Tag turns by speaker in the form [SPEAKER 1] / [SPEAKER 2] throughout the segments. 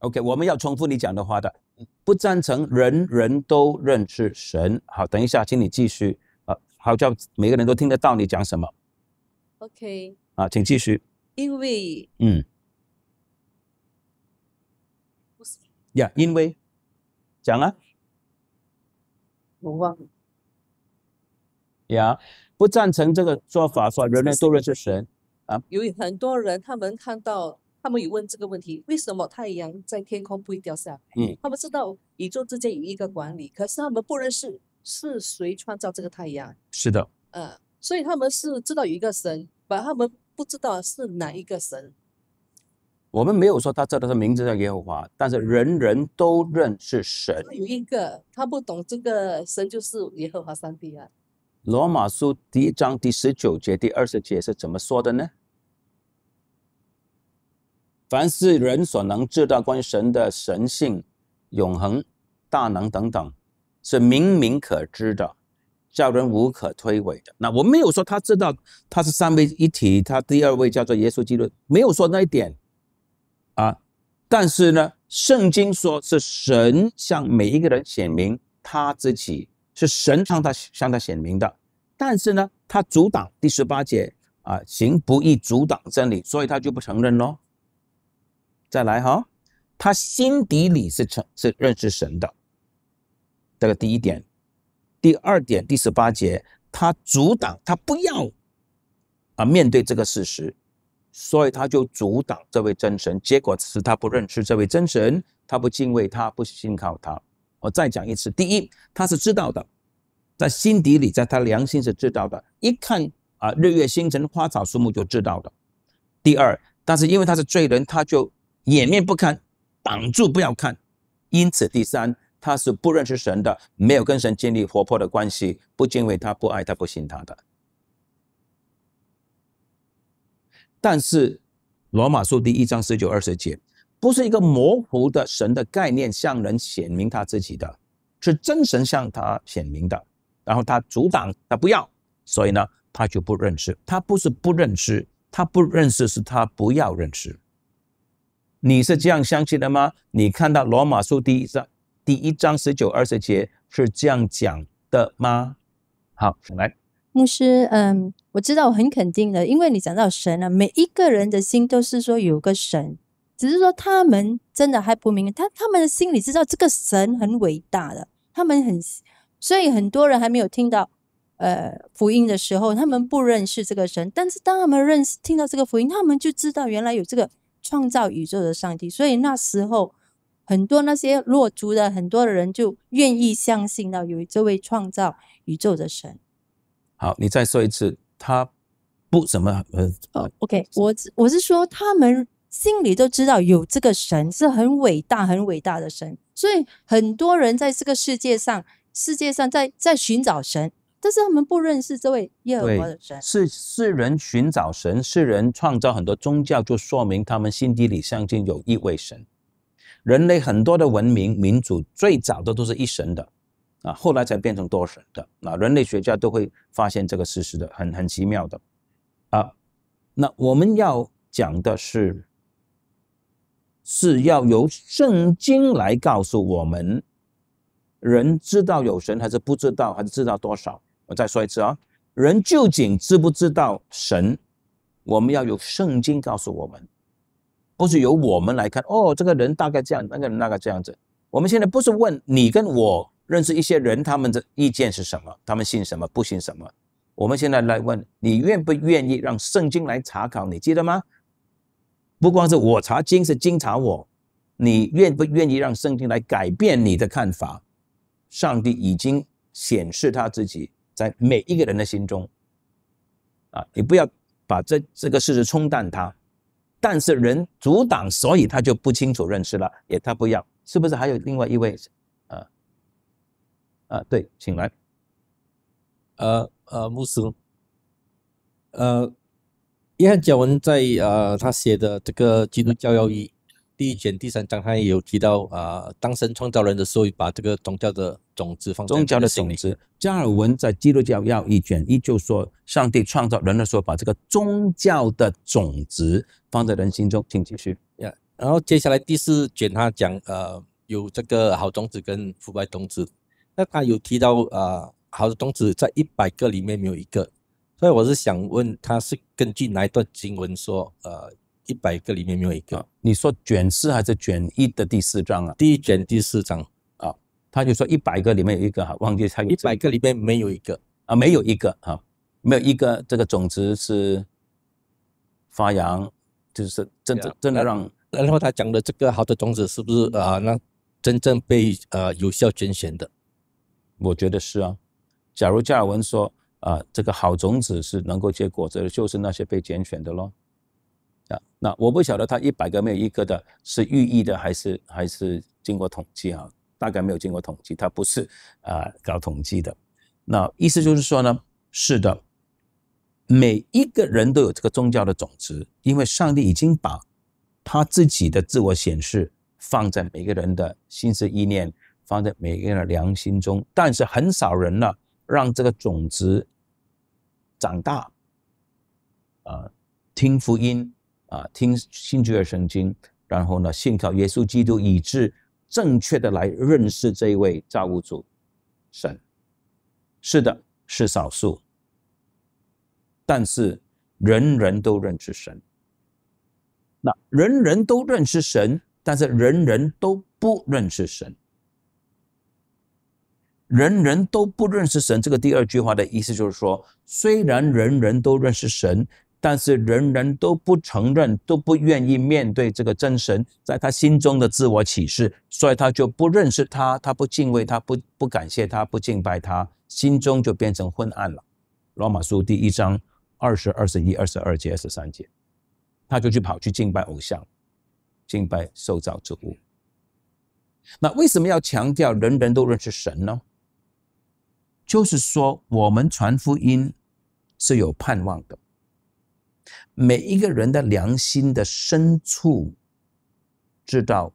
[SPEAKER 1] OK，我们要重复你讲的话的，不赞成人人都认识神。好，等一下，请你继续。啊，好叫每个人都听得到你讲什么。OK。啊，请继续。
[SPEAKER 2] 因为。
[SPEAKER 1] 嗯。呀，因为，讲啊。我忘了。呀，不赞成这个说法，说人人都认识神啊。
[SPEAKER 2] 有很多人，他们看到。他们有问这个问题：为什么太阳在天空不会掉下来？嗯，他们知道宇宙之间有一个管理，可是他们不认识是谁创造这个太阳。是的，呃，所以他们是知道有一个神，把他们不知道是哪一个神。
[SPEAKER 1] 我们没有说他知道他名字叫耶和华，但是人人都认识神。
[SPEAKER 2] 有一个他不懂这个神就是耶和华上帝啊。
[SPEAKER 1] 罗马书第一章第十九节第二十节是怎么说的呢？凡是人所能知道关于神的神性、永恒、大能等等，是明明可知的，叫人无可推诿的。那我没有说他知道他是三位一体，他第二位叫做耶稣基督，没有说那一点啊。但是呢，圣经说是神向每一个人显明他自己，是神向他向他显明的。但是呢，他阻挡第十八节啊，行不易阻挡真理，所以他就不承认喽。再来哈，他心底里是成是认识神的，这个第一点。第二点，第十八节，他阻挡他不要啊面对这个事实，所以他就阻挡这位真神，结果是他不认识这位真神，他不敬畏他，不信靠他。我再讲一次，第一，他是知道的，在心底里，在他良心是知道的，一看啊日月星辰花草树木就知道的。第二，但是因为他是罪人，他就掩面不堪，挡住不要看。因此，第三，他是不认识神的，没有跟神建立活泼的关系，不敬畏他，不爱他，不信他的。但是，《罗马书》第一章十九二十节，不是一个模糊的神的概念向人显明他自己的，是真神向他显明的。然后他阻挡，他不要，所以呢，他就不认识。他不是不认识，他不认识是他不要认识。你是这样相信的吗？你看到罗马书第一章第一章十九二十节是这样讲的吗？好，来，
[SPEAKER 2] 牧师，嗯，我知道，我很肯定的，因为你讲到神啊，每一个人的心都是说有个神，只是说他们真的还不明白，他他们的心里知道这个神很伟大的，他们很，所以很多人还没有听到呃福音的时候，他们不认识这个神，但是当他们认识听到这个福音，他们就知道原来有这个。创造宇宙的上帝，所以那时候很多那些落族的很多的人就愿意相信到有这位创造宇宙的神。
[SPEAKER 1] 好，你再说一次，他不怎么呃。
[SPEAKER 2] OK，我我是说，他们心里都知道有这个神是很伟大、很伟大的神，所以很多人在这个世界上，世界上在在寻找神。但是他们不认识这位耶和华的神，
[SPEAKER 1] 是是人寻找神，是人创造很多宗教，就说明他们心底里相信有一位神。人类很多的文明、民主最早的都是一神的，啊，后来才变成多神的。啊，人类学家都会发现这个事实的，很很奇妙的。啊，那我们要讲的是，是要由圣经来告诉我们，人知道有神还是不知道，还是知道多少？我再说一次啊，人究竟知不知道神？我们要由圣经告诉我们，不是由我们来看。哦，这个人大概这样，那个人大概这样子。我们现在不是问你跟我认识一些人，他们的意见是什么，他们信什么，不信什么。我们现在来问你，愿不愿意让圣经来查考？你记得吗？不光是我查经，是经查我。你愿不愿意让圣经来改变你的看法？上帝已经显示他自己。在每一个人的心中，啊，你不要把这这个事实冲淡它，但是人阻挡，所以他就不清楚认识了，也他不要，是不是还有另外一位，啊，啊，对，请来，呃呃，牧师，呃，约翰·简文在呃他写的这个基督教要义。第一卷第三章，他也有提到啊，当神创造人的时候，把这个宗教的种子放在宗教的种子，加尔文在《基督教要义》卷一就说，上帝创造人的时候，把这个宗教的种子放在人心中，请继续。然后接下来第四卷他讲，呃，有这个好种子跟腐败种子。那他有提到啊，好的种子在一百个里面没有一个，所以我是想问，他是根据哪一段经文说，呃？一百个里面没有一个，你说卷四还是卷一的第四章啊？第一卷第四章啊？他就说一百个里面有一个哈，忘记他。一百个里面没有一个啊，没有一个啊，没有一个这个种子是发芽，就是真正真的让。然后他讲的这个好的种子是不是啊？那真正被呃有效拣选的，我觉得是啊。假如加尔文说啊，这个好种子是能够结果子，就是那些被拣选的咯。啊，那我不晓得他一百个没有一个的是寓意的，还是还是经过统计啊？大概没有经过统计，他不是啊搞统计的。那意思就是说呢，是的，每一个人都有这个宗教的种子，因为上帝已经把他自己的自我显示放在每个人的心思意念，放在每个人的良心中，但是很少人呢让这个种子长大。啊，听福音。啊，听新约圣经，然后呢，信靠耶稣基督，以致正确的来认识这一位造物主神。是的，是少数，但是人人都认识神。那人人都认识神，但是人人都不认识神。人人都不认识神，这个第二句话的意思就是说，虽然人人都认识神。但是人人都不承认，都不愿意面对这个真神在他心中的自我启示，所以他就不认识他，他不敬畏他，不不感谢他，不敬拜他，心中就变成昏暗了。罗马书第一章二十二、十一、二十二节、二十三节，他就去跑去敬拜偶像，敬拜受造之物。那为什么要强调人人都认识神呢？就是说，我们传福音是有盼望的。每一个人的良心的深处，知道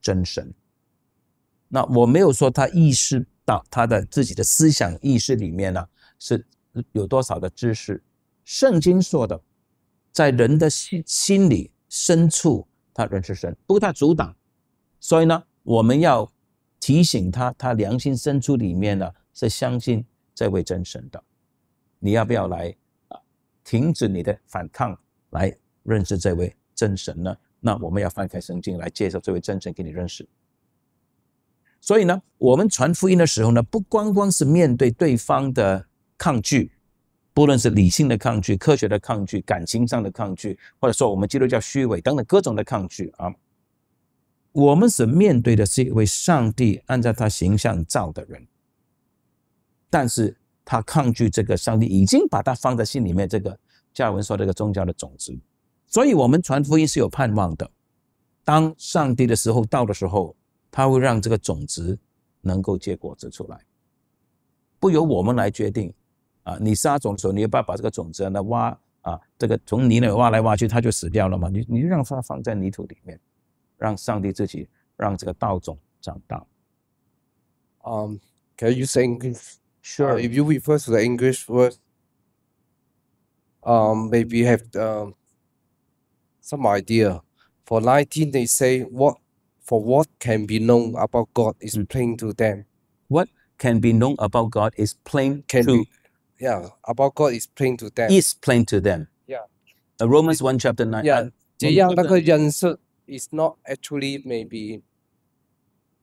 [SPEAKER 1] 真神。那我没有说他意识到他的自己的思想意识里面呢是有多少的知识。圣经说的，在人的心心里深处，他认识神，不过他阻挡。所以呢，我们要提醒他，他良心深处里面呢是相信这位真神的。你要不要来？停止你的反抗，来认识这位真神呢？那我们要放开神经来介绍这位真神给你认识。所以呢，我们传福音的时候呢，不光光是面对对方的抗拒，不论是理性的抗拒、科学的抗拒、感情上的抗拒，或者说我们基督教虚伪等等各种的抗拒啊，我们所面对的是一位上帝按照他形象造的人，但是。他抗拒这个上帝已经把他放在心里面。这个加尔文说这个宗教的种子，所以我们传福音是有盼望的。当上帝的时候到的时候，他会让这个种子能够结果子出来，不由我们来决定。啊，你撒种的时候，你不要把这个种子那挖啊，这个从泥里挖来挖去，它就死掉了嘛。你你就让它放在泥土里面，让上帝自己让这个稻种长大。
[SPEAKER 2] 嗯，Can you think? Uh, sure. Uh, if you refer to the English word, um, maybe you have um, some idea. For 19, they say, what for what
[SPEAKER 1] can be known about God is mm. plain to them. What can be known about God is plain can to be, Yeah,
[SPEAKER 2] about God is plain to them. Is
[SPEAKER 1] plain to them. Yeah. Uh, Romans 1 chapter 9. Yeah. Uh, 这样那个人是 is not actually maybe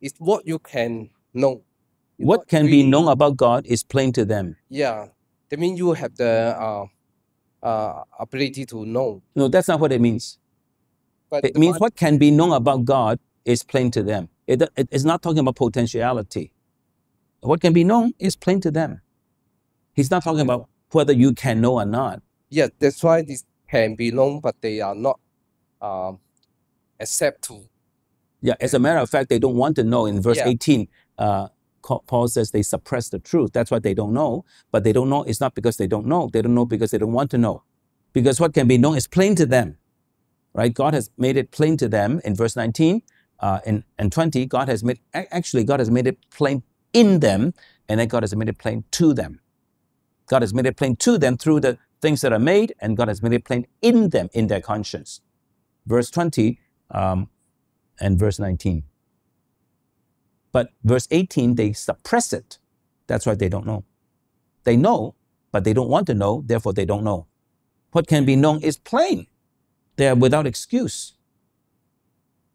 [SPEAKER 1] it's what you can know what can be known about God is plain to them.
[SPEAKER 2] Yeah, that means you have the uh, uh, ability to know.
[SPEAKER 1] No, that's not what it means. But it means what can be known about God is plain to them. It, it, it's not talking about potentiality. What can be known is plain to them. He's not talking about whether you can know or not. Yeah, that's why this can be known, but they are not um, acceptable. Yeah, as a matter of fact, they don't want to know. In verse yeah. 18, uh, Paul says they suppress the truth. That's what they don't know. But they don't know. It's not because they don't know. They don't know because they don't want to know. Because what can be known is plain to them, right? God has made it plain to them in verse 19 uh, and, and 20. God has made, actually, God has made it plain in them, and then God has made it plain to them. God has made it plain to them through the things that are made, and God has made it plain in them, in their conscience. Verse 20 um, and verse 19. But verse 18, they suppress it. That's why they don't know. They know, but they don't want to know, therefore they don't know. What can be known is plain. They are without excuse.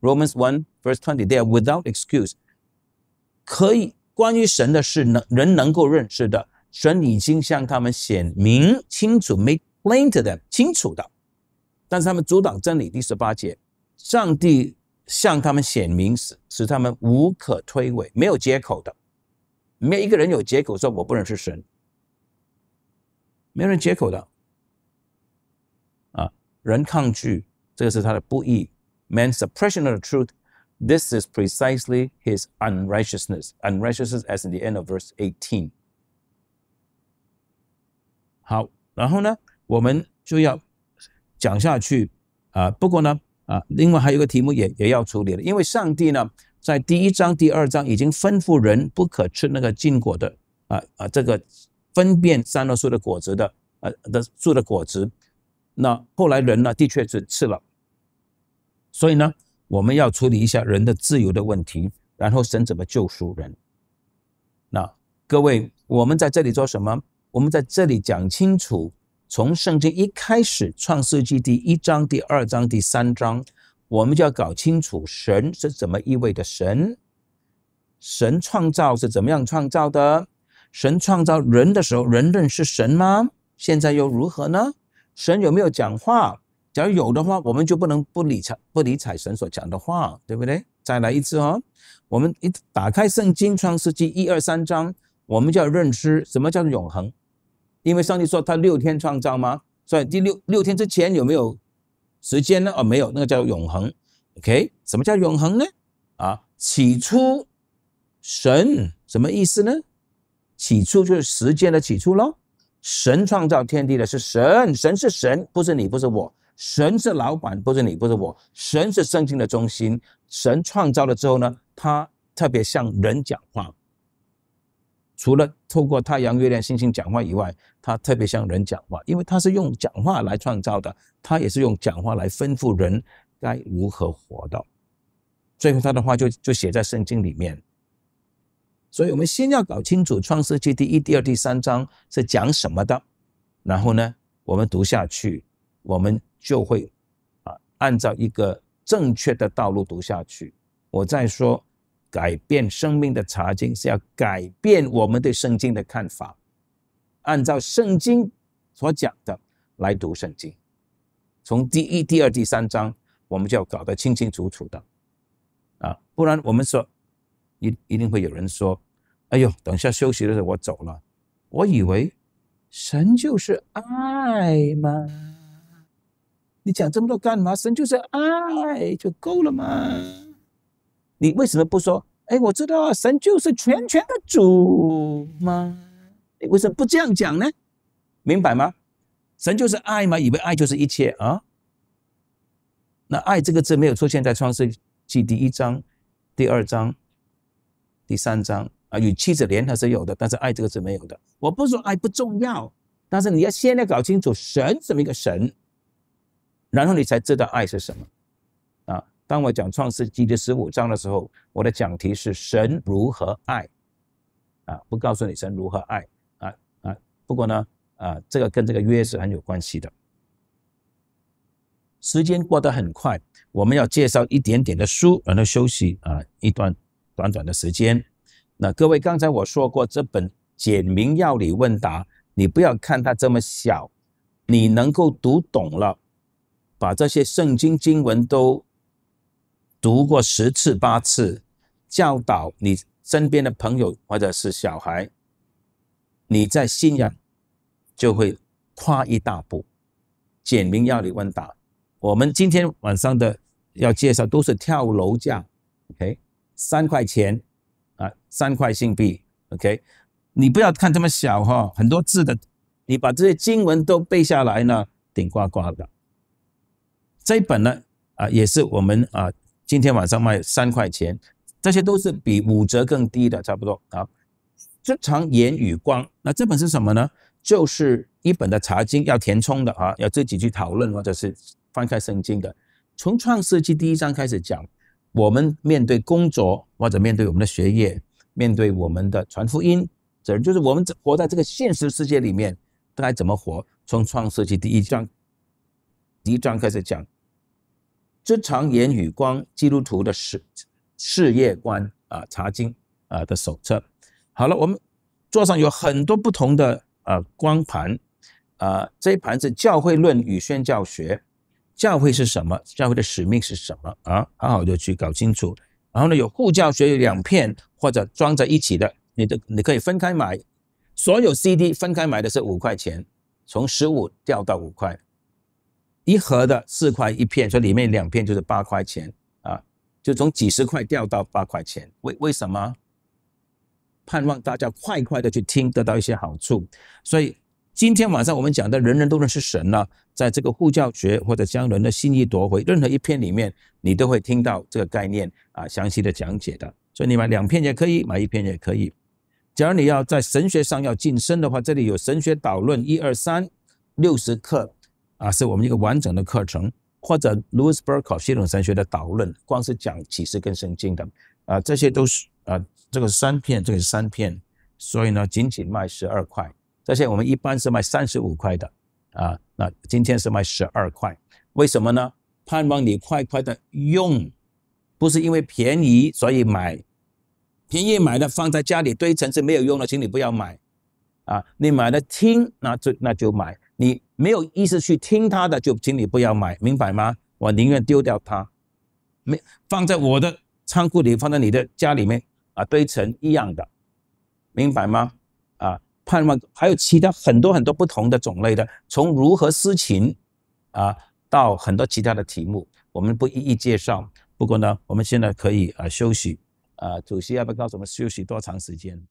[SPEAKER 1] Romans 1, verse 20, they are without excuse. 可以，关于神的事能人能够认识的，神已经向他们显明清楚，made plain to them，清楚的。但是他们阻挡真理。第十八节，上帝向他们显明，使使他们无可推诿，没有借口的，没有一个人有借口说我不认识神，没有人借口的。啊，人抗拒这个是他的不义。Man suppression of the truth, this is precisely his unrighteousness, unrighteousness as in the end of verse eighteen. 好，然后呢，我们就要讲下去啊。不过呢。啊，另外还有一个题目也也要处理了，因为上帝呢，在第一章、第二章已经吩咐人不可吃那个禁果的啊啊，这个分辨三恶树的果子的，呃的树的果子，那后来人呢的确是吃了，所以呢，我们要处理一下人的自由的问题，然后神怎么救赎人？那各位，我们在这里做什么？我们在这里讲清楚。从圣经一开始，《创世纪第一章、第二章、第三章，我们就要搞清楚神是怎么意味的。神，神创造是怎么样创造的？神创造人的时候，人认识神吗？现在又如何呢？神有没有讲话？假如有的话，我们就不能不理睬不理睬神所讲的话，对不对？再来一次哦，我们一打开圣经，《创世纪一二三章，我们就要认知什么叫做永恒。因为上帝说他六天创造吗？所以第六六天之前有没有时间呢？哦，没有，那个叫永恒。OK，什么叫永恒呢？啊，起初神什么意思呢？起初就是时间的起初喽。神创造天地的是神，神是神，不是你，不是我。神是老板，不是你，不是我。神是圣经的中心。神创造了之后呢，他特别向人讲话。除了透过太阳、月亮、星星讲话以外，他特别像人讲话，因为他是用讲话来创造的，他也是用讲话来吩咐人该如何活的。最后，他的话就就写在圣经里面。所以我们先要搞清楚创世纪第一、第二、第三章是讲什么的，然后呢，我们读下去，我们就会啊按照一个正确的道路读下去。我再说。改变生命的查经是要改变我们对圣经的看法，按照圣经所讲的来读圣经。从第一、第二、第三章，我们就要搞得清清楚楚的，啊，不然我们说，一一定会有人说：“哎呦，等下休息的时候我走了。”我以为神就是爱嘛，你讲这么多干嘛？神就是爱就够了嘛。你为什么不说？哎，我知道神就是全权的主吗？你为什么不这样讲呢？明白吗？神就是爱吗？以为爱就是一切啊？那爱这个字没有出现在创世纪第一章、第二章、第三章啊，与妻子联合是有的，但是爱这个字没有的。我不说爱不重要，但是你要先要搞清楚神怎么一个神，然后你才知道爱是什么。当我讲创世纪的十五章的时候，我的讲题是神如何爱，啊，不告诉你神如何爱，啊啊，不过呢，啊，这个跟这个约是很有关系的。时间过得很快，我们要介绍一点点的书，然后休息啊，一段短短的时间。那各位，刚才我说过，这本简明要理问答，你不要看它这么小，你能够读懂了，把这些圣经经文都。读过十次八次，教导你身边的朋友或者是小孩，你在信仰就会跨一大步。简明要你问答，我们今天晚上的要介绍都是跳楼价，OK，三块钱啊，三块新币，OK，你不要看这么小哈，很多字的，你把这些经文都背下来呢，顶呱呱的。这一本呢，啊，也是我们啊。今天晚上卖三块钱，这些都是比五折更低的，差不多啊。《这常言语光》，那这本是什么呢？就是一本的茶经要填充的啊，要自己去讨论或者是翻开圣经的。从创世纪第一章开始讲，我们面对工作或者面对我们的学业，面对我们的传福音，这就是我们活在这个现实世界里面，该怎么活？从创世纪第一章第一章开始讲。这常言与光》基督徒的事事业观啊，查经啊的手册。好了，我们桌上有很多不同的呃光盘啊，这一盘是教会论与宣教学，教会是什么？教会的使命是什么啊？好好的去搞清楚。然后呢，有护教学有两片或者装在一起的，你的你可以分开买。所有 CD 分开买的是五块钱，从十五掉到五块。一盒的四块一片，所以里面两片就是八块钱啊，就从几十块掉到八块钱，为为什么？盼望大家快快的去听，得到一些好处。所以今天晚上我们讲的“人人都认识神”呢，在这个护教学或者将人的心意夺回，任何一篇里面你都会听到这个概念啊，详细的讲解的。所以你买两片也可以，买一片也可以。假如你要在神学上要晋升的话，这里有神学导论一二三六十克。啊，是我们一个完整的课程，或者 Louis b u r k e 系统神学的导论，光是讲启示跟圣经的，啊，这些都是啊，这个是三片，这个是三片，所以呢，仅仅卖十二块，这些我们一般是卖三十五块的，啊，那今天是卖十二块，为什么呢？盼望你快快的用，不是因为便宜所以买，便宜买了放在家里堆成是没有用的，请你不要买，啊，你买了听，那就那就买。你没有意思去听他的，就请你不要买，明白吗？我宁愿丢掉它，没放在我的仓库里，放在你的家里面啊，堆成一样的，明白吗？啊，盼望还有其他很多很多不同的种类的，从如何私情啊到很多其他的题目，我们不一一介绍。不过呢，我们现在可以啊休息啊，主席要不要告诉我们休息多长时间？